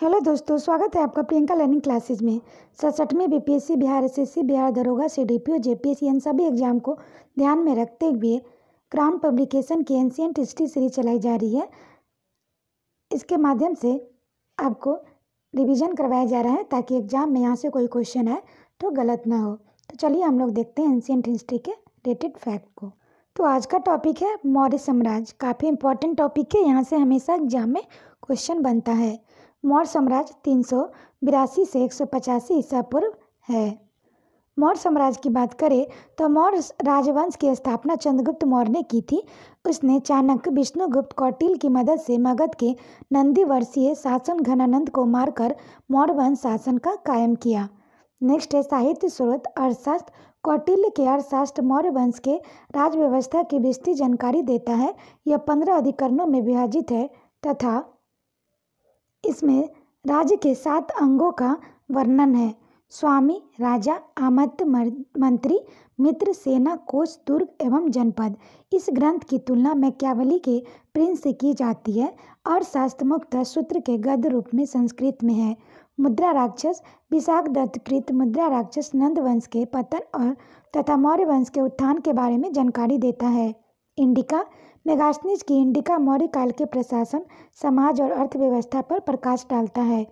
hello दोस्तों स्वागत है आपका प्रियंका लर्निंग क्लासेस में सड़सठवें C Bihar S S C Bihar दरोगा C D P O J P S C इन सभी एग्जाम को ध्यान में रखते हुए क्राउन पब्लिकेशन की एंशियंट हिस्ट्री सीरीज चलाई जा रही है इसके माध्यम से आपको रिवीजन करवाया जा रहा है ताकि एग्जाम में यहाँ से कोई क्वेश्चन आए तो गलत ना हो तो चलिए हम लोग देखते हैं एंशियंट हिस्ट्री के रिलेटेड फैक्ट को तो आज का टॉपिक है मौर्य साम्राज्य काफ़ी इंपॉर्टेंट टॉपिक है यहाँ से हमेशा एग्जाम में क्वेश्चन बनता है मौर्य साम्राज्य तीन सौ बिरासी से एक सौ पचासी ईसा पूर्व है मौर्य साम्राज्य की बात करें तो मौर्य राजवंश की स्थापना चंद्रगुप्त मौर्य ने की थी उसने चाणक्य विष्णुगुप्त कौटिल की मदद से मगध के नंदी वर्षीय शासन घनानंद को मारकर मौर्य वंश शासन का कायम किया नेक्स्ट है साहित्य स्रोत अर्थशास्त्र कौटिल्य के अर्थशास्त्र मौर्य वंश के राजव्यवस्था की विस्तृत जानकारी देता है यह पंद्रह अधिकरणों में विभाजित है तथा इसमें राज्य के सात अंगों का वर्णन है स्वामी राजा आमंत मंत्री मित्र सेना कोच दुर्ग एवं जनपद इस ग्रंथ की तुलना मैक्यावली के प्रिंस से की जाती है और शास्त्रमुक्त सूत्र के गद्य रूप में संस्कृत में है मुद्रा राक्षस विशाख दत्तकृत मुद्रा राक्षस नंद वंश के पतन और तथा मौर्य वंश के उत्थान के बारे में जानकारी देता है इंडिका मेगास्निज की इंडिका मौर्य काल के प्रशासन समाज और अर्थव्यवस्था पर प्रकाश डालता है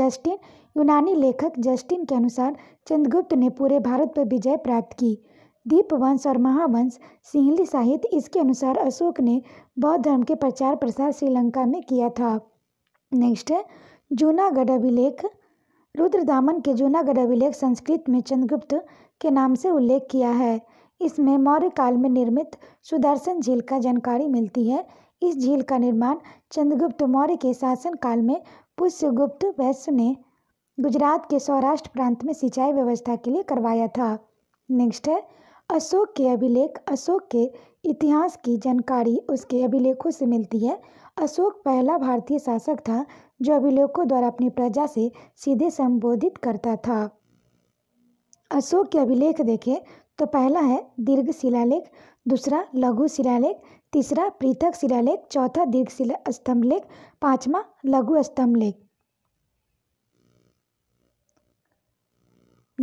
जस्टिन यूनानी लेखक जस्टिन के अनुसार चंद्रगुप्त ने पूरे भारत पर विजय प्राप्त की दीपवंश और महावंश सिंहली साहित्य इसके अनुसार अशोक ने बौद्ध धर्म के प्रचार प्रसार श्रीलंका में किया था नेक्स्ट है जूनागढ़ अभिलेख रुद्रदामन के जूनागढ़ अभिलेख संस्कृत में चंद्रगुप्त के नाम से उल्लेख किया है इसमें मौर्य काल में निर्मित सुदर्शन झील का जानकारी मिलती है इस झील का निर्माण चंद्रगुप्त मौर्य के शासन काल में पुष्यगुप्त वैश्य ने गुजरात के सौराष्ट्र प्रांत में सिंचाई व्यवस्था के लिए करवाया था नेक्स्ट है अशोक के अभिलेख अशोक के इतिहास की जानकारी उसके अभिलेखों से मिलती है अशोक पहला भारतीय शासक था जो अभिलेखों द्वारा अपनी प्रजा से सीधे संबोधित करता था अशोक के अभिलेख देखें तो पहला है दीर्घ शिलालेख दूसरा लघु शिलालेख तीसरा पृथक शिलालेख चौथा दीर्घ शिला स्तंभ लेख पाँचवा लघु स्तंभ लेख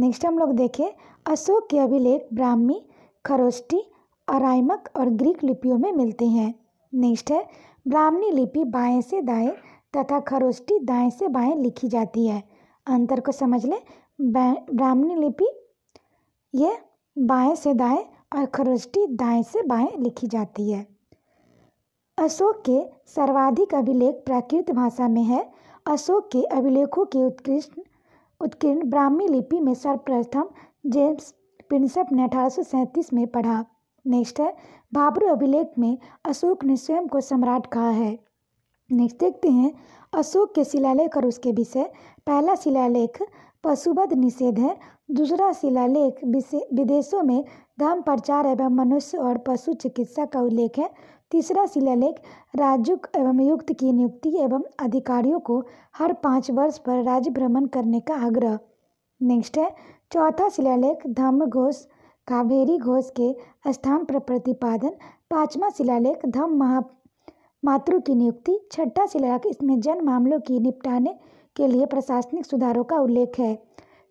नेक्स्ट हम लोग देखें अशोक के अभिलेख ब्राह्मी खरोष्टी अरायमक और ग्रीक लिपियों में मिलते हैं नेक्स्ट है ब्राह्मणी लिपि बाएं से दाएं तथा खरोष्टी दाएं से बाएं लिखी जाती है अंतर को समझ लें ब्राह्मणी लिपि यह बाएं से दाएं और खरोष्टी दाएं से बाएं लिखी जाती है अशोक के सर्वाधिक अभिलेख प्राकृत भाषा में है अशोक के अभिलेखों के उत्कृष्ट उत्कीर्ण ब्राह्मी लिपि में सर्वप्रथम जेम्स प्रिंसप ने अठारह में पढ़ा नेक्स्ट है भाबरू अभिलेख में अशोक ने स्वयं को सम्राट कहा है नेक्स्ट देखते हैं अशोक के शिलालेख और उसके विषय पहला शिलालेख पशुबद्ध निषेध है दूसरा शिलालेख विदेशों में धर्म प्रचार एवं मनुष्य और पशु चिकित्सा का उल्लेख है तीसरा शिलालेख राजुक एवं युक्त की नियुक्ति एवं अधिकारियों को हर पाँच वर्ष पर राज्य भ्रमण करने का आग्रह नेक्स्ट है चौथा शिलालेख धम्म घोष कावेरी घोष के स्थान पर प्रतिपादन पाँचवा शिलालेख धम्म महा मातृ की नियुक्ति छठा शिलालेख इसमें जन मामलों की निपटाने के लिए प्रशासनिक सुधारों का उल्लेख है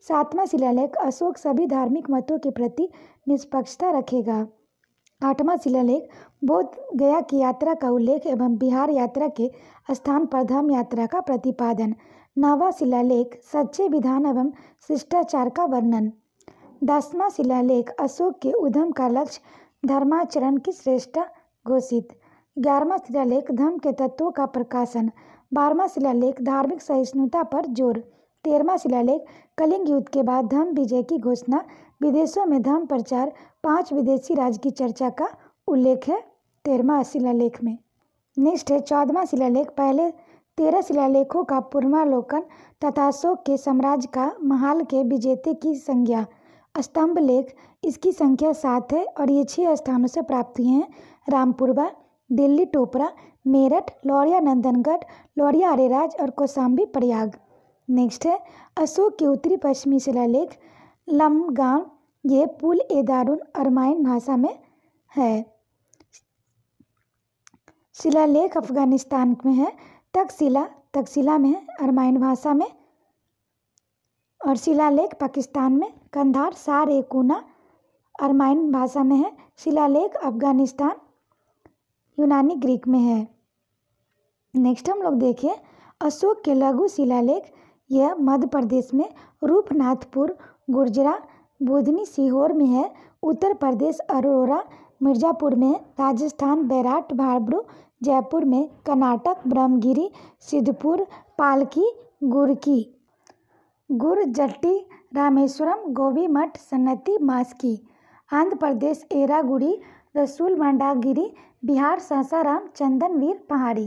सातवां शिलालेख अशोक सभी धार्मिक मतों के प्रति निष्पक्षता रखेगा आठवां शिलालेख बोध गया की यात्रा का उल्लेख एवं बिहार यात्रा के स्थान पर धर्म यात्रा का प्रतिपादन नवा शिलालेख सच्चे विधान एवं शिष्टाचार का वर्णन दसवां शिलालेख अशोक के उद्यम का लक्ष्य धर्माचरण की श्रेष्ठता घोषित ग्यारहवा शिलालेख धर्म के तत्वों का प्रकाशन बारहवा शिलालेख धार्मिक सहिष्णुता पर जोर तेरहवा शिलालेख कलिंग युद्ध के बाद धर्म विजय की घोषणा विदेशों में धर्म प्रचार पांच विदेशी राज्य की चर्चा का उल्लेख है तेरहवा शिलालेख में नेक्स्ट है चौदहवा शिलालेख पहले तेरह शिलालेखों का पूर्वालोकन तथा अशोक के साम्राज्य का महाल के विजेते की संज्ञा स्तंभ लेख इसकी संख्या सात है और ये छह स्थानों से प्राप्त हुए हैं रामपुरवा दिल्ली टोपरा मेरठ लौरिया नंदनगढ़ लौरिया अरेराज और कौसाम्बी प्रयाग नेक्स्ट है अशोक के उत्तरी पश्चिमी शिलालेख लमगांव ये पुल ए दारुन अरमाइन भाषा में है शिलालेख अफगानिस्तान में है तकशिला तकशिला में है अरमाइन भाषा में और शिलालेख पाकिस्तान में कंधार सार ए कोना अरमाइन भाषा में है शिलालेख अफगानिस्तान यूनानी ग्रीक में है नेक्स्ट हम लोग देखें अशोक के लघु शिलालेख यह मध्य प्रदेश में रूपनाथपुर गुर्जरा बुधनी सीहोर में है उत्तर प्रदेश अरोरा मिर्ज़ापुर में राजस्थान बैराट भाबड़ू जयपुर में कर्नाटक ब्रह्मगिरी सिद्धपुर पालकी गुरकी गुरजट्टी रामेश्वरम गोभी मठ सन्नति मास्की आंध्र प्रदेश एरागुड़ी रसूल मंडागिरी बिहार सासाराम चंदनवीर पहाड़ी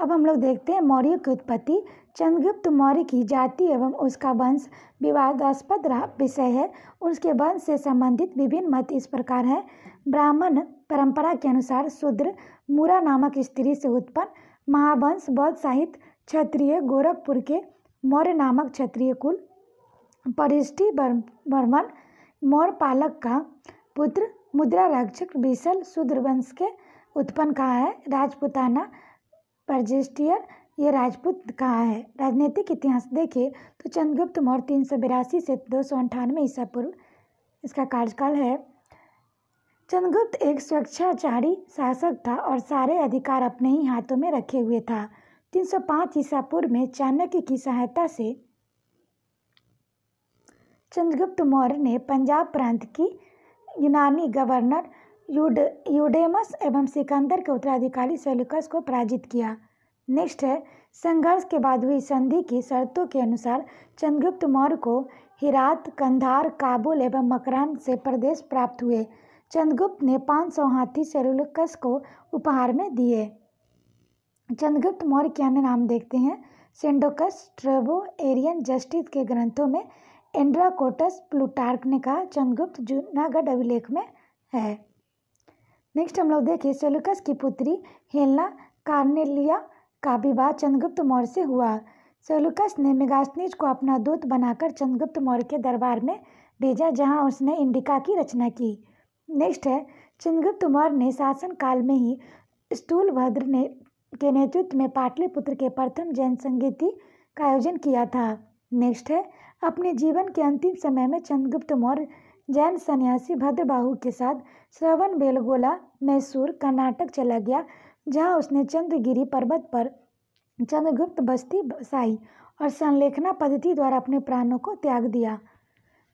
अब हम लोग देखते हैं मौर्य की उत्पत्ति चंद्रगुप्त मौर्य की जाति एवं उसका वंश विवादास्पद विषय है उसके वंश से संबंधित विभिन्न मत इस प्रकार हैं ब्राह्मण परंपरा के अनुसार शूद्र मूरा नामक स्त्री से उत्पन्न महावंश बौद्ध साहित्य क्षत्रिय गोरखपुर के मौर्य नामक क्षत्रिय कुल परिष्टि वर्मन मौर्य पालक का पुत्र मुद्रा रक्षक बीसल शूद्र वंश के उत्पन्न कहा है राजपुताना परजेस्टियर ये राजपूत कहा है राजनीतिक इतिहास देखिए तो चंद्रगुप्त मौर्य तीन सौ बिरासी से दो सौ अंठानवे ईसा पूर्व इसका कार्यकाल है चंद्रगुप्त एक स्वेच्छाचारी शासक था और सारे अधिकार अपने ही हाथों में रखे हुए था तीन पाँच ईसा पूर्व में चाणक्य की सहायता से चंद्रगुप्त मौर्य ने पंजाब प्रांत की यूनानी गवर्नर यूड यूडेमस एवं सिकंदर के उत्तराधिकारी सेलुकस को पराजित किया नेक्स्ट है संघर्ष के बाद हुई संधि की शर्तों के अनुसार चंद्रगुप्त मौर्य को हिरात कंधार काबुल एवं मकरान से प्रदेश प्राप्त हुए चंद्रगुप्त ने पाँच सौ हाथी सेलुलकस को उपहार में दिए चंद्रगुप्त मौर्य के अन्य नाम देखते हैं सेंडोकस ट्रेबो एरियन जस्टिस के ग्रंथों में एंड्राकोटस प्लूटार्क ने कहा चंद्रगुप्त जूनागढ़ अभिलेख में है नेक्स्ट हम लोग देखें सेलुकस की पुत्री हेलना कार्नेलिया का विवाह चंद्रगुप्त मौर्य से हुआ सोलुकस ने मेगास्नीज को अपना दूत बनाकर चंद्रगुप्त मौर्य के दरबार में भेजा जहां उसने इंडिका की रचना की नेक्स्ट है चंद्रगुप्त मौर्य ने शासन काल में ही स्टूलभद्र ने के नेतृत्व में पाटलिपुत्र के प्रथम जैन संगीति का आयोजन किया था नेक्स्ट है अपने जीवन के अंतिम समय में चंद्रगुप्त मौर्य जैन सन्यासी भद्रबाहु के साथ श्रवण बेलगोला मैसूर कर्नाटक चला गया जहां उसने चंद्रगिरी पर्वत पर चंद्रगुप्त बस्ती बसाई और संलेखना पद्धति द्वारा अपने प्राणों को त्याग दिया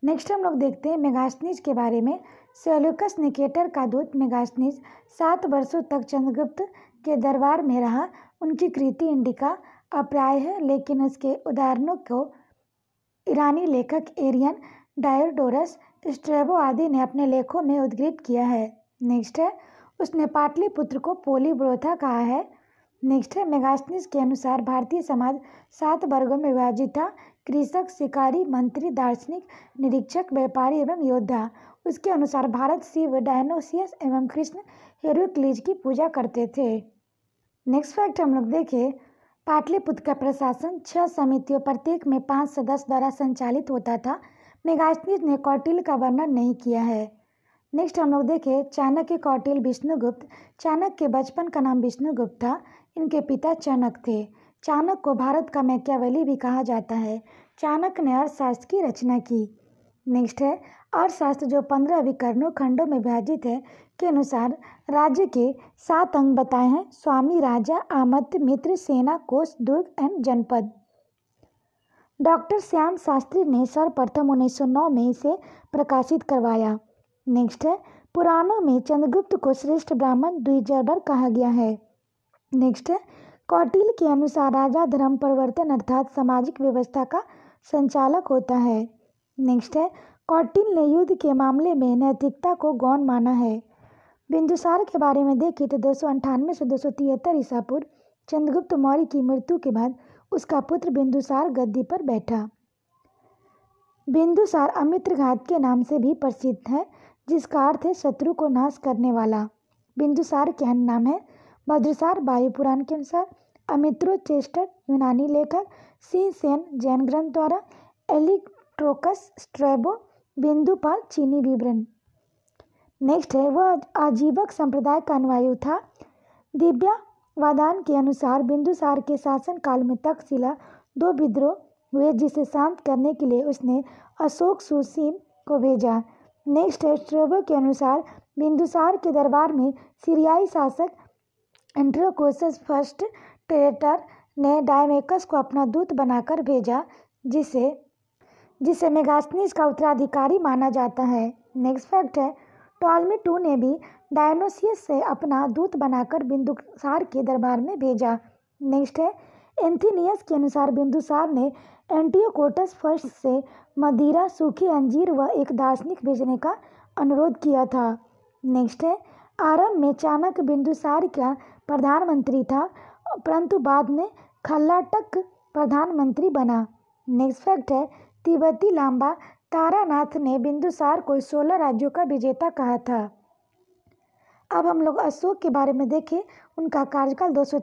नेक्स्ट हम लोग देखते हैं मेगास्निज के बारे में सेल्युकस निकेटर का दूत मेगास्नीज सात वर्षों तक चंद्रगुप्त के दरबार में रहा उनकी कृति इंडिका अप्राय है लेकिन उसके उदाहरणों को ईरानी लेखक एरियन डायोडोरस स्ट्रेबो आदि ने अपने लेखों में उद्धृत किया है नेक्स्ट है उसने पाटलिपुत्र को पोली ब्रोथा कहा है नेक्स्ट है मेगास्निस के अनुसार भारतीय समाज सात वर्गों में विभाजित था कृषक शिकारी मंत्री दार्शनिक निरीक्षक व्यापारी एवं योद्धा उसके अनुसार भारत शिव डायनोसियस एवं कृष्ण हेरोक्लीज की पूजा करते थे नेक्स्ट फैक्ट हम लोग देखें पाटलिपुत्र का प्रशासन छह समितियों प्रत्येक में पांच सदस्य द्वारा संचालित होता था मेगास्थनीज ने कौटिल का वर्णन नहीं किया है नेक्स्ट हम लोग देखें चाणक्य कौटिल विष्णुगुप्त चाणक्य के बचपन का नाम विष्णुगुप्त था इनके पिता चाणक थे चाणक्य को भारत का मैक्यावली भी कहा जाता है चाणक्य ने अर्थशास्त्र की रचना की नेक्स्ट है अर्थशास्त्र जो पंद्रह विकर्णों खंडों में विभाजित है के अनुसार राज्य के सात अंग बताए हैं स्वामी राजा आमद मित्र सेना कोष दुर्ग एंड जनपद डॉक्टर श्याम शास्त्री ने सर्वप्रथम 1909 में इसे प्रकाशित करवाया नेक्स्ट है पुराणों में चंद्रगुप्त को श्रेष्ठ ब्राह्मण द्विजबर कहा गया है नेक्स्ट है कौटिल के अनुसार राजा धर्म परिवर्तन अर्थात सामाजिक व्यवस्था का संचालक होता है नेक्स्ट है कौटिल ने युद्ध के मामले में नैतिकता को गौण माना है बिंदुसार के बारे में देखें तो दो सौ अंठानवे से दो सौ तिहत्तर ईसा पूर्व चंद्रगुप्त मौर्य की मृत्यु के बाद उसका पुत्र बिंदुसार गद्दी पर बैठा बिंदुसार अमित्रघात के नाम से भी प्रसिद्ध है जिसका अर्थ है शत्रु को नाश करने वाला बिंदुसार के अन्य नाम है भद्रसार वायु पुराण के अनुसार अमित्रो चेस्टर यूनानी लेखक सी सेन जैन ग्रंथ द्वारा एलिक्ट्रोकस स्ट्रेबो बिंदुपाल चीनी विवरण नेक्स्ट है वह आजीवक संप्रदाय का अनुवायु था दिव्या वादान के अनुसार बिंदुसार के शासनकाल में तकशिला दो विद्रोह हुए जिसे शांत करने के लिए उसने अशोक सुसीम को भेजा नेक्स्ट है श्रवो के अनुसार बिंदुसार के दरबार में सीरियाई शासक एंड्रोकोस फर्स्ट टेरेटर ने डायमेकस को अपना दूत बनाकर भेजा जिसे जिसे मेगास्नीस का उत्तराधिकारी माना जाता है नेक्स्ट फैक्ट है टॉलमी टू ने भी डायनोसियस से अपना दूत बनाकर बिंदुसार के दरबार में भेजा नेक्स्ट है एंथीनियस के अनुसार बिंदुसार ने एंटियोकोटस फर्स्ट से मदिरा सूखी अंजीर व एक दार्शनिक भेजने का अनुरोध किया था नेक्स्ट है आरंभ में चाणक्य बिंदुसार का प्रधानमंत्री था परंतु बाद में खल्लाटक प्रधानमंत्री बना नेक्स्ट फैक्ट है तिब्बती लांबा तारानाथ ने बिंदुसार को सोलह राज्यों का विजेता कहा था अब हम लोग अशोक के बारे में देखें उनका कार्यकाल दो से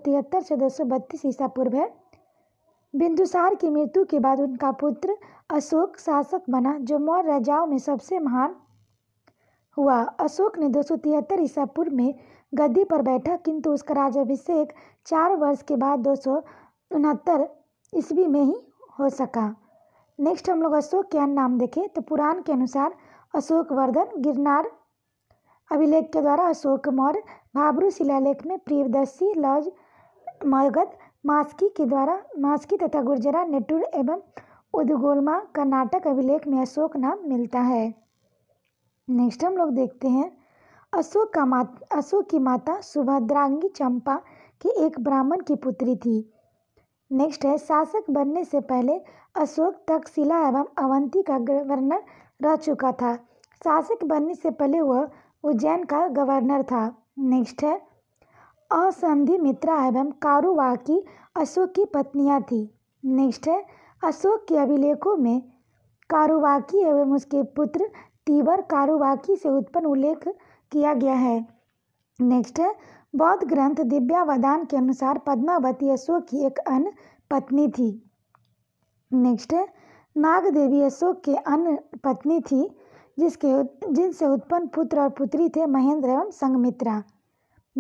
दो सौ ईसा पूर्व है बिंदुसार की मृत्यु के बाद उनका पुत्र अशोक शासक बना जो मौर्य राजाओं में सबसे महान हुआ अशोक ने दो ईसा पूर्व में गद्दी पर बैठा किंतु उसका राजाभिषेक चार वर्ष के बाद दो ईस्वी में ही हो सका नेक्स्ट हम लोग अशोक के नाम देखें तो पुराण के अनुसार अशोक वर्धन गिरनार अभिलेख के द्वारा अशोक मौर्य भाबरू शिलालेख में प्रियदर्शी लौज मगध मास्की के द्वारा मास्की तथा गुर्जरा नेटुर एवं उदगोलमा कर्नाटक अभिलेख में अशोक नाम मिलता है नेक्स्ट हम लोग देखते हैं अशोक का मात अशोक की माता सुभद्रांगी चंपा के एक ब्राह्मण की पुत्री थी नेक्स्ट है शासक बनने से पहले अशोक तक्षशिला एवं अवंती का गवर्नर रह चुका था शासक बनने से पहले वह उज्जैन का गवर्नर था नेक्स्ट है असंधि मित्रा एवं की अशोक की पत्नियां थी नेक्स्ट है अशोक के अभिलेखों में कारुवाकी एवं उसके पुत्र तीवर कारुवाकी से उत्पन्न उल्लेख किया गया है नेक्स्ट है बौद्ध ग्रंथ दिव्यावदान के अनुसार पद्मावती अशोक की एक अन्य पत्नी थी नेक्स्ट है नागदेवी अशोक के अन्य पत्नी थी जिसके जिनसे उत्पन्न पुत्र और पुत्री थे महेंद्र एवं संगमित्रा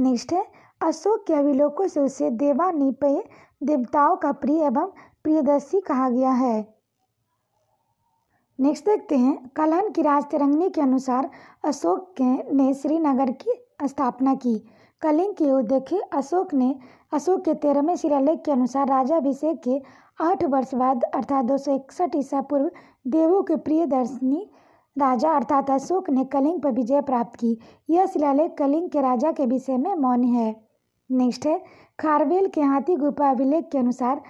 नेक्स्ट है अशोक के अभिलोकों से उसे देवानीपय देवताओं का प्रिय एवं प्रियदर्शी कहा गया है नेक्स्ट देखते हैं कलहन की राज तिरंगनी के अनुसार अशोक के ने श्रीनगर की स्थापना की कलिंग की ओर देखे अशोक ने अशोक के तेरहवें शिलालेख के अनुसार राजा अभिषेक के आठ वर्ष बाद अर्थात दो सौ इकसठ ईसा पूर्व देवों के प्रिय दर्शनी राजा अर्थात अशोक ने कलिंग पर विजय प्राप्त की यह शिलालेख कलिंग के राजा के विषय में मौन है नेक्स्ट है खारवेल के हाथी गुफा अभिलेख के अनुसार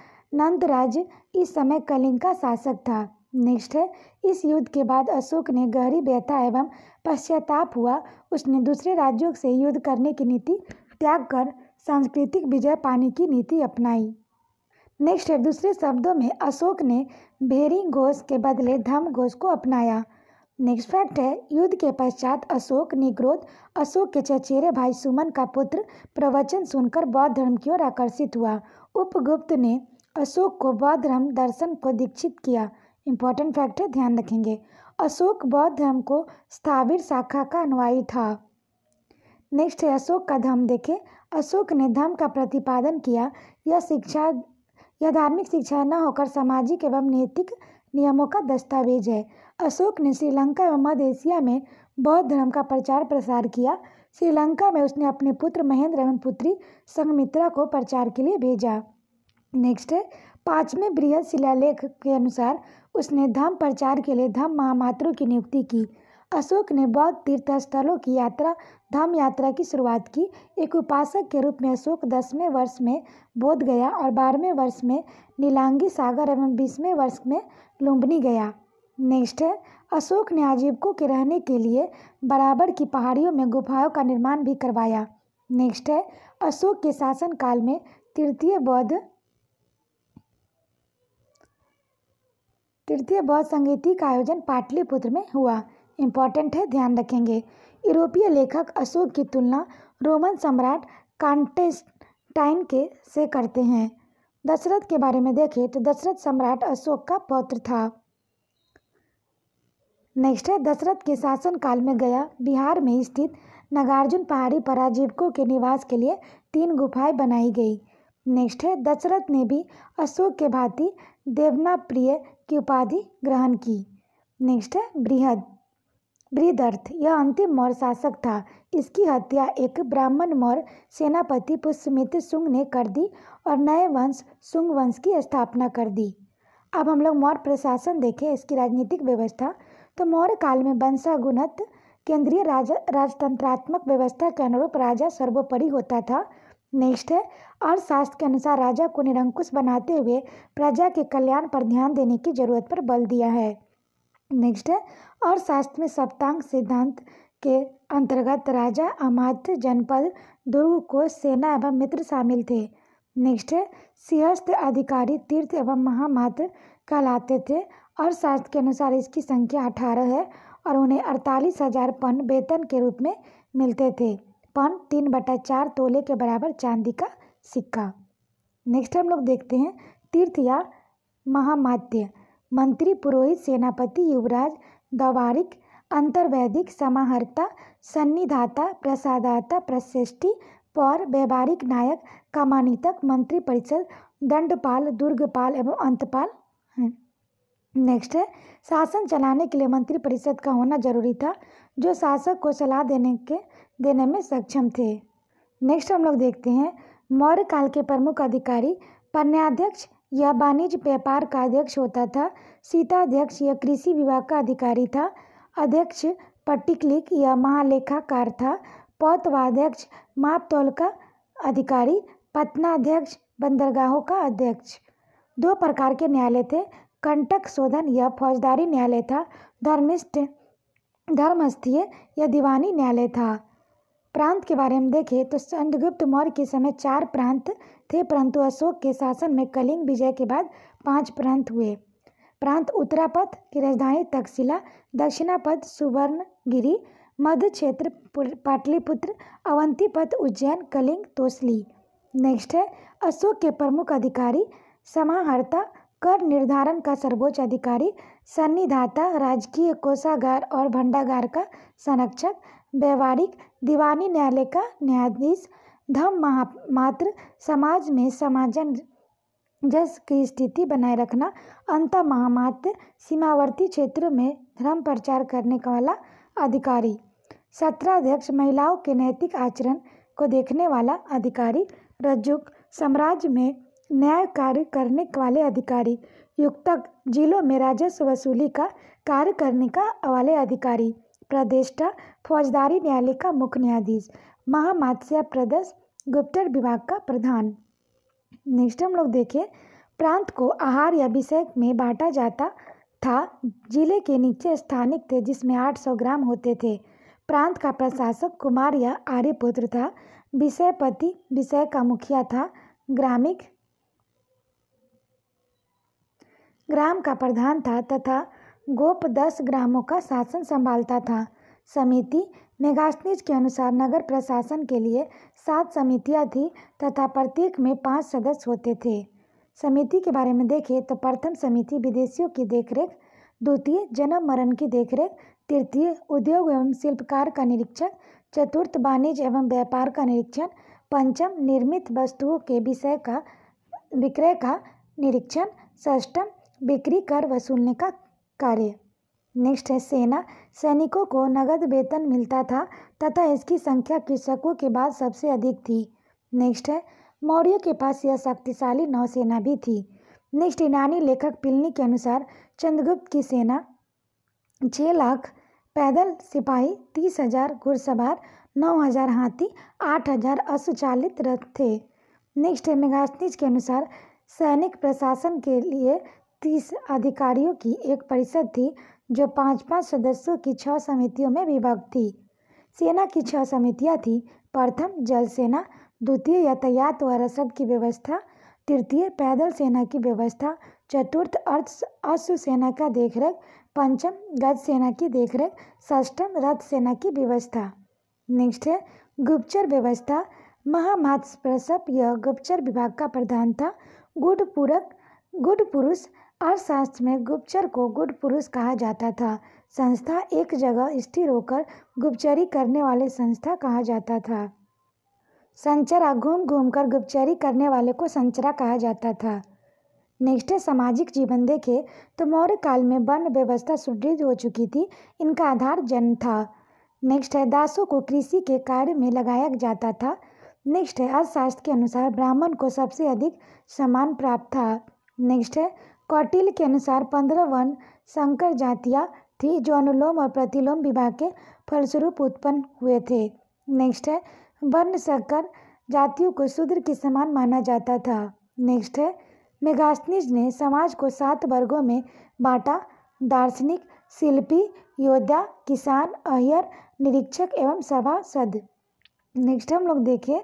नंदराज इस समय कलिंग का शासक था नेक्स्ट है इस युद्ध के बाद अशोक ने गहरी व्यथा एवं पश्चाताप हुआ उसने दूसरे राज्यों से युद्ध करने की नीति त्याग कर सांस्कृतिक विजय पाने की नीति अपनाई नेक्स्ट है दूसरे शब्दों में अशोक ने भेरी घोष के बदले धम घोष को अपनाया नेक्स्ट फैक्ट है युद्ध के पश्चात अशोक निग्रोध अशोक के चचेरे भाई सुमन का पुत्र प्रवचन सुनकर बौद्ध धर्म की ओर आकर्षित हुआ उपगुप्त ने अशोक को बौद्ध धर्म दर्शन को दीक्षित किया इंपॉर्टेंट फैक्ट है ध्यान रखेंगे अशोक बौद्ध धर्म को स्थाविर शाखा का अनुयायी था नेक्स्ट है अशोक का धर्म देखें अशोक ने धर्म का प्रतिपादन किया यह शिक्षा यह धार्मिक शिक्षा न होकर सामाजिक एवं नैतिक नियमों का दस्तावेज है अशोक ने श्रीलंका एवं मध्य एशिया में बौद्ध धर्म का प्रचार प्रसार किया श्रीलंका में उसने अपने पुत्र महेंद्र एवं पुत्री संगमित्रा को प्रचार के लिए भेजा नेक्स्ट है पाँचवें बृहद शिलालेख के अनुसार उसने धम्म प्रचार के लिए धम्म महामात्रों की नियुक्ति की अशोक ने बौद्ध तीर्थस्थलों की यात्रा धाम यात्रा की शुरुआत की एक उपासक के रूप में अशोक दसवें वर्ष में गया और बारहवें वर्ष में नीलांगी सागर एवं बीसवें वर्ष में लुम्बनी गया नेक्स्ट है अशोक ने आजीविकों के रहने के लिए बराबर की पहाड़ियों में गुफाओं का निर्माण भी करवाया नेक्स्ट है अशोक के शासनकाल में तृतीय बौद्ध तृतीय बौद्ध संगीति का आयोजन पाटलिपुत्र में हुआ इम्पॉर्टेंट है ध्यान रखेंगे यूरोपीय लेखक अशोक की तुलना रोमन सम्राट कांटेस्टाइन के से करते हैं दशरथ के बारे में देखें तो दशरथ सम्राट अशोक का पौत्र था नेक्स्ट है दशरथ के शासनकाल में गया बिहार में स्थित नागार्जुन पहाड़ी पर के निवास के लिए तीन गुफाएं बनाई गई नेक्स्ट है दशरथ ने भी अशोक के भांति देवनाप्रिय की उपाधि ग्रहण की नेक्स्ट है बृहद बृहदर्थ यह अंतिम मौर्य शासक था इसकी हत्या एक ब्राह्मण मौर्य सेनापति पुष्यमित्र सुंग ने कर दी और नए वंश सुंग वंश की स्थापना कर दी अब हम लोग मौर्य प्रशासन देखें इसकी राजनीतिक व्यवस्था तो मौर्य काल में वंशागुणत केंद्रीय राज राजतंत्रात्मक व्यवस्था के अनुरूप राजा सर्वोपरि होता था नेक्स्ट है अर्थशास्त्र के अनुसार राजा को निरंकुश बनाते हुए प्रजा के कल्याण पर ध्यान देने की जरूरत पर बल दिया है नेक्स्ट है और शास्त्र में सप्तांग सिद्धांत के अंतर्गत राजा अमात्य जनपद दुर्ग को सेना एवं मित्र शामिल थे नेक्स्ट है सिंहस्थ अधिकारी तीर्थ एवं महामात्र कहलाते थे और शास्त्र के अनुसार इसकी संख्या अठारह है और उन्हें अड़तालीस हजार पन वेतन के रूप में मिलते थे पन तीन बटा चार तोले के बराबर चांदी का सिक्का नेक्स्ट हम लोग देखते हैं तीर्थ या महामात्य मंत्री पुरोहित सेनापति युवराज दवारिक अंतर्वैदिक समाहर्ता सन्निधाता प्रसादाता प्रशिष्टि पौर व्यवहारिक नायक कमानीतक मंत्री परिषद दंडपाल दुर्गपाल एवं अंतपाल हैं नेक्स्ट है शासन चलाने के लिए मंत्री परिषद का होना जरूरी था जो शासक को सलाह देने के देने में सक्षम थे नेक्स्ट हम लोग देखते हैं मौर्य काल के प्रमुख अधिकारी पन्याध्यक्ष यह वाणिज्य व्यापार का अध्यक्ष होता था सीता अध्यक्ष यह कृषि विभाग का अधिकारी था अध्यक्ष पट्टिकलिक यह महालेखाकार था पौतवाध्यक्ष मापतौल का अधिकारी पत्नाध्यक्ष बंदरगाहों का अध्यक्ष दो प्रकार के न्यायालय थे कंटक शोधन यह फौजदारी न्यायालय था धर्मिष्ठ धर्मस्थीय यह दीवानी न्यायालय था प्रांत के बारे में देखें तो चंद्रगुप्त मौर्य के समय चार प्रांत थे परंतु अशोक के शासन में कलिंग विजय के बाद पांच प्रांत हुए प्रांत उत्तरापथ की राजधानी तक्षशिला दक्षिणापथ सुवर्णगिरी मध्य क्षेत्र पाटलिपुत्र अवंतीपथ उज्जैन कलिंग तोसली नेक्स्ट है अशोक के प्रमुख अधिकारी समाहर्ता कर निर्धारण का सर्वोच्च अधिकारी सन्निधाता राजकीय कोषागार और भंडागार का संरक्षक व्यवहारिक दीवानी न्यायालय का न्यायाधीश धम मात्र समाज में समाजन जस की स्थिति बनाए रखना अंत महामात्र सीमावर्ती क्षेत्र में धर्म प्रचार करने वाला अधिकारी सत्राध्यक्ष महिलाओं के नैतिक आचरण को देखने वाला अधिकारी रज्जुक साम्राज्य में न्याय कार्य करने वाले अधिकारी युक्तक जिलों में राजस्व वसूली का कार्य करने का वाले अधिकारी प्रदेष्टा फौजदारी न्यायालय का मुख्य न्यायाधीश महामात्स्या प्रदेश गुप्तर विभाग का प्रधान नेक्स्ट हम लोग देखें प्रांत को आहार या विषय में बांटा जाता था जिले के नीचे स्थानिक थे जिसमें 800 ग्राम होते थे प्रांत का प्रशासक कुमार या आर्यपुत्र था विषयपति विषय का मुखिया था ग्रामिक ग्राम का प्रधान था तथा गोप दस ग्रामों का शासन संभालता था समिति मेगास्निज के अनुसार नगर प्रशासन के लिए सात समितियां थीं तथा प्रत्येक में पांच सदस्य होते थे समिति के बारे में देखें तो प्रथम समिति विदेशियों की देखरेख द्वितीय जन्म मरण की देखरेख तृतीय उद्योग एवं शिल्पकार का निरीक्षण चतुर्थ वाणिज्य एवं व्यापार का निरीक्षण पंचम निर्मित वस्तुओं के विषय का विक्रय का निरीक्षण षष्टम बिक्री कर वसूलने का कार्य नेक्स्ट है सेना सैनिकों को नगद वेतन मिलता था तथा इसकी संख्या कृषकों के बाद सबसे अधिक थी नेक्स्ट है मौर्यों के पास यह शक्तिशाली नौसेना भी थी नेक्स्ट ईरानी लेखक पिलनी के अनुसार चंद्रगुप्त की सेना छः लाख पैदल सिपाही तीस हजार घुड़सवार नौ हजार हाथी आठ हजार अस्वचालित रथ थे नेक्स्ट है मेगास्निज के अनुसार सैनिक प्रशासन के लिए तीस अधिकारियों की एक परिषद थी जो पाँच पाँच सदस्यों की छह समितियों में विभक्त थी सेना की छह समितियाँ थी प्रथम जल सेना द्वितीय यातायात व रसद की व्यवस्था तृतीय पैदल सेना की व्यवस्था चतुर्थ अर्थ अश्व सेना का देखरेख पंचम गज सेना की देखरेख षष्ठम रथ सेना की व्यवस्था नेक्स्ट है गुप्तचर व्यवस्था महामात्स प्रसप यह गुप्तचर विभाग का प्रधान था गुड पूरक गुड पुरुष अर्थशास्त्र में गुप्तचर को गुड पुरुष कहा जाता था संस्था एक जगह स्थिर होकर गुप्तचरी करने वाले संस्था कहा जाता था संचरा घूम घूम कर गुप्तचरी करने वाले को संचरा कहा जाता था नेक्स्ट है सामाजिक जीवन देखे तो मौर्य काल में वर्ण व्यवस्था सुदृढ़ हो चुकी थी इनका आधार जन था नेक्स्ट है दासों को कृषि के कार्य में लगाया जाता था नेक्स्ट है अर्थशास्त्र के अनुसार ब्राह्मण को सबसे अधिक सम्मान प्राप्त था नेक्स्ट है कौटिल के अनुसार पंद्रह वर्ण संकर जातियाँ थी जो अनुलोम और प्रतिलोम विभाग के फलस्वरूप उत्पन्न हुए थे नेक्स्ट है वर्ण संकर जातियों को शूद्र के समान माना जाता था नेक्स्ट है मेगास्निज ने समाज को सात वर्गों में बांटा दार्शनिक शिल्पी योद्धा किसान अहियर निरीक्षक एवं सभा सद नेक्स्ट हम लोग देखें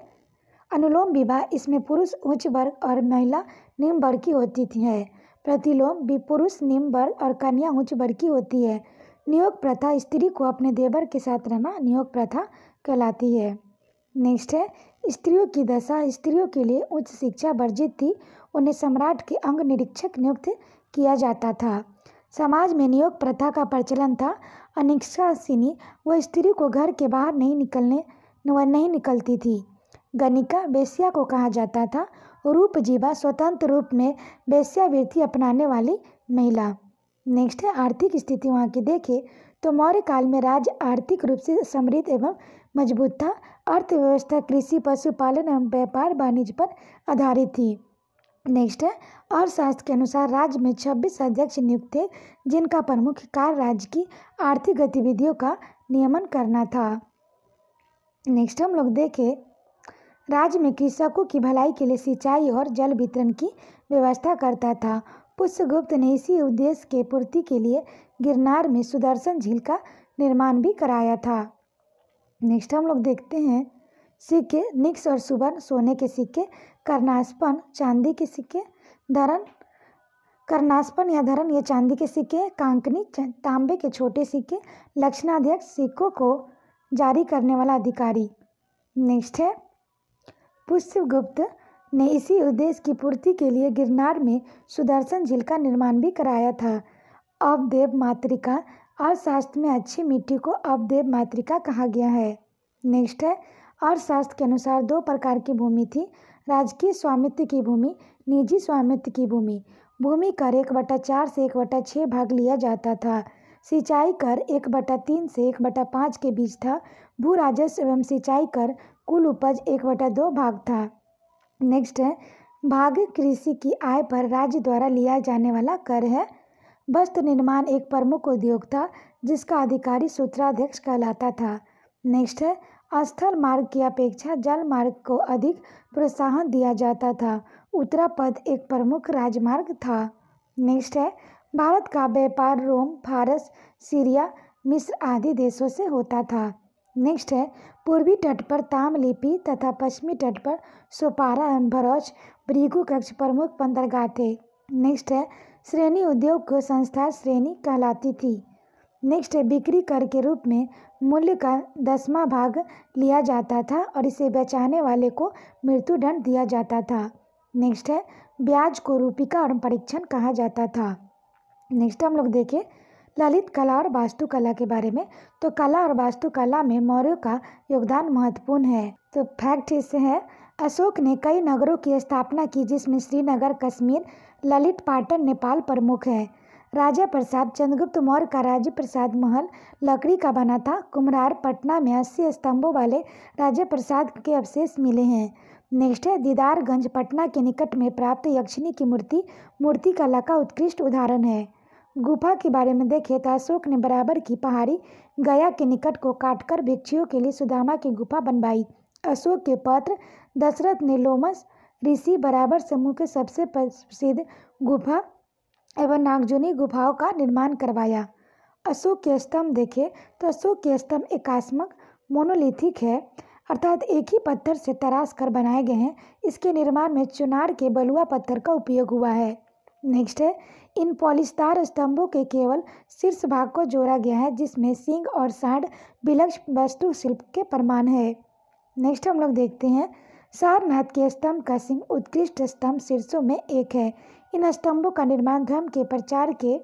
अनुलोम विवाह इसमें पुरुष उच्च वर्ग और महिला निम्न वर्ग की होती थी है प्रतिलोम विपुरुष निम्बर और कन्या उच्च वर्ग की होती है नियोग प्रथा स्त्री को अपने देवर के साथ रहना नियोग प्रथा कहलाती है नेक्स्ट है स्त्रियों की दशा स्त्रियों के लिए उच्च शिक्षा वर्जित थी उन्हें सम्राट के अंग निरीक्षक नियुक्त किया जाता था समाज में नियोग प्रथा का प्रचलन था अनिक्षासिनी वह स्त्री को घर के बाहर नहीं निकलने वह नहीं निकलती थी गणिका बेसिया को कहा जाता था रूप जीवा स्वतंत्र रूप में वैश्यावृत्ति अपनाने वाली महिला नेक्स्ट है आर्थिक स्थिति वहाँ की देखें तो मौर्य काल में राज्य आर्थिक रूप से समृद्ध एवं मजबूत था अर्थव्यवस्था कृषि पशुपालन एवं व्यापार वाणिज्य पर आधारित थी नेक्स्ट है अर्थशास्त्र के अनुसार राज्य में छब्बीस अध्यक्ष नियुक्त थे जिनका प्रमुख कार्य राज्य की आर्थिक गतिविधियों का नियमन करना था नेक्स्ट हम लोग देखें राज्य में कृषकों की भलाई के लिए सिंचाई और जल वितरण की व्यवस्था करता था पुष्यगुप्त ने इसी उद्देश्य के पूर्ति के लिए गिरनार में सुदर्शन झील का निर्माण भी कराया था नेक्स्ट हम लोग देखते हैं सिक्के निक्स और सुवर्ण सोने के सिक्के कर्नास्पन चांदी के सिक्के धरन कर्नास्पन या धरन या चांदी के सिक्के कांकनी तांबे के छोटे सिक्के लक्षणाध्यक्ष सिक्कों को जारी करने वाला अधिकारी नेक्स्ट है पुष्यगुप्त ने इसी उद्देश्य की पूर्ति के लिए गिरनार में सुदर्शन झील का निर्माण भी कराया था अवदेव मातृका अर्थशास्त्र में अच्छी मिट्टी को अवदेव मातृका कहा गया है नेक्स्ट है अर्थशास्त्र के अनुसार दो प्रकार की भूमि थी राजकीय स्वामित्व की भूमि निजी स्वामित्व की भूमि भूमि कर एक बटा चार से एक बटा छः भाग लिया जाता था सिंचाई कर एक बटा तीन से एक बटा पाँच के बीच था भू राजस्व एवं सिंचाई कर कुल उपज एक बटा दो भाग था नेक्स्ट है भाग कृषि की आय पर राज्य द्वारा लिया जाने वाला कर है वस्त्र निर्माण एक प्रमुख उद्योग था जिसका अधिकारी सूत्राध्यक्ष कहलाता था नेक्स्ट है स्थल मार्ग की अपेक्षा जल मार्ग को अधिक प्रोत्साहन दिया जाता था उत्तरापद एक प्रमुख राजमार्ग था नेक्स्ट है भारत का व्यापार रोम फारस सीरिया मिस्र आदि देशों से होता था नेक्स्ट है पूर्वी तट पर तामलिपि तथा पश्चिमी तट पर सोपारा एवं भरोच ब्रिगु कक्ष प्रमुख बंदरगाह थे नेक्स्ट है श्रेणी उद्योग को संस्था श्रेणी कहलाती थी नेक्स्ट है बिक्री कर के रूप में मूल्य का दसवा भाग लिया जाता था और इसे बचाने वाले को मृत्युदंड दिया जाता था नेक्स्ट है ब्याज को रूपिका और परीक्षण कहा जाता था नेक्स्ट हम लोग देखें ललित कला और वास्तुकला के बारे में तो कला और वास्तुकला में मौर्य का योगदान महत्वपूर्ण है तो फैक्ट इससे है अशोक ने कई नगरों की स्थापना की जिसमें श्रीनगर कश्मीर ललित पाटन नेपाल प्रमुख है राजा प्रसाद चंद्रगुप्त मौर्य का राज्य प्रसाद महल लकड़ी का बना था कुमरार पटना में अस्सी स्तंभों वाले राजा प्रसाद के अवशेष मिले हैं नेक्स्ट है दीदारगंज पटना के निकट में प्राप्त यक्षिणी की मूर्ति मूर्ति कला का उत्कृष्ट उदाहरण है गुफा के बारे में देखें तो अशोक ने बराबर की पहाड़ी गया के निकट को काटकर भिक्षुओं के लिए सुदामा की गुफा बनवाई अशोक के पत्र दशरथ ने लोमस ऋषि बराबर समूह के सबसे प्रसिद्ध गुफा एवं नागजुनी गुफाओं का निर्माण करवाया अशोक के स्तंभ देखें तो अशोक के स्तंभ एकास्मक मोनोलिथिक है अर्थात एक ही पत्थर से तराश कर बनाए गए हैं इसके निर्माण में चुनार के बलुआ पत्थर का उपयोग हुआ है नेक्स्ट है इन पॉलिस्तार स्तंभों के केवल शीर्ष भाग को जोड़ा गया है जिसमें सिंह और सांड विलक्ष वस्तुशिल्प के प्रमाण है नेक्स्ट हम लोग देखते हैं सारनाथ के स्तंभ का सिंह उत्कृष्ट स्तंभ शीर्षों में एक है इन स्तंभों का निर्माण धर्म के प्रचार के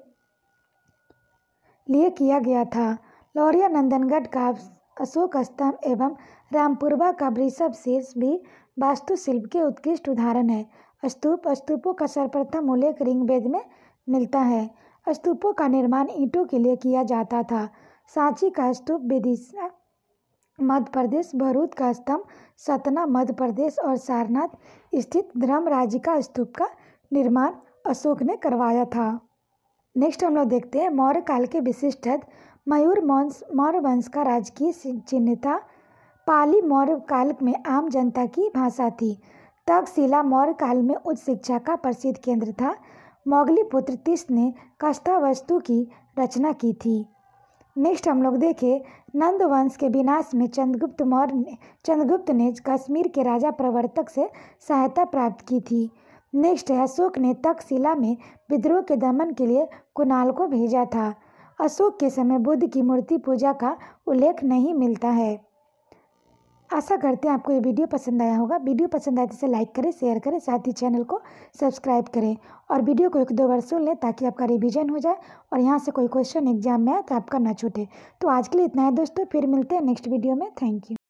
लिए किया गया था लौरिया नंदनगढ़ का अशोक स्तंभ एवं रामपुरवा का वृषभ शीर्ष भी वास्तुशिल्प के उत्कृष्ट उदाहरण है स्तूप स्तूपों का सर्वप्रथम उल्लेख ऋग्वेद में मिलता है स्तूपों का निर्माण ईंटों के लिए किया जाता था सांची का स्तूप विदिशा मध्य प्रदेश भरूत का स्तंभ सतना मध्य प्रदेश और सारनाथ स्थित धर्म राज्य का स्तूप का निर्माण अशोक ने करवाया था नेक्स्ट हम लोग देखते हैं मौर्य काल के विशिष्ट मयूर मौंस मौर्य वंश का राजकीय चिन्ह था पाली मौर्य काल में आम जनता की भाषा थी तब शिला मौर्य काल में उच्च शिक्षा का प्रसिद्ध केंद्र था मोगली पुत्र तीस ने वस्तु की रचना की थी नेक्स्ट हम लोग देखें नंदवंश के विनाश में चंद्रगुप्त मौर्य ने चंद्रगुप्त ने कश्मीर के राजा प्रवर्तक से सहायता प्राप्त की थी नेक्स्ट है अशोक ने तक्षशिला में विद्रोह के दमन के लिए कुणाल को भेजा था अशोक के समय बुद्ध की मूर्ति पूजा का उल्लेख नहीं मिलता है आशा करते हैं आपको ये वीडियो पसंद आया होगा वीडियो पसंद आए तो इसे लाइक करें शेयर करें साथ ही चैनल को सब्सक्राइब करें और वीडियो को एक दो बार सुन लें ताकि आपका रिवीजन हो जाए और यहाँ से कोई क्वेश्चन एग्जाम में आए तो आपका ना छूटे तो आज के लिए इतना है दोस्तों फिर मिलते हैं नेक्स्ट वीडियो में थैंक यू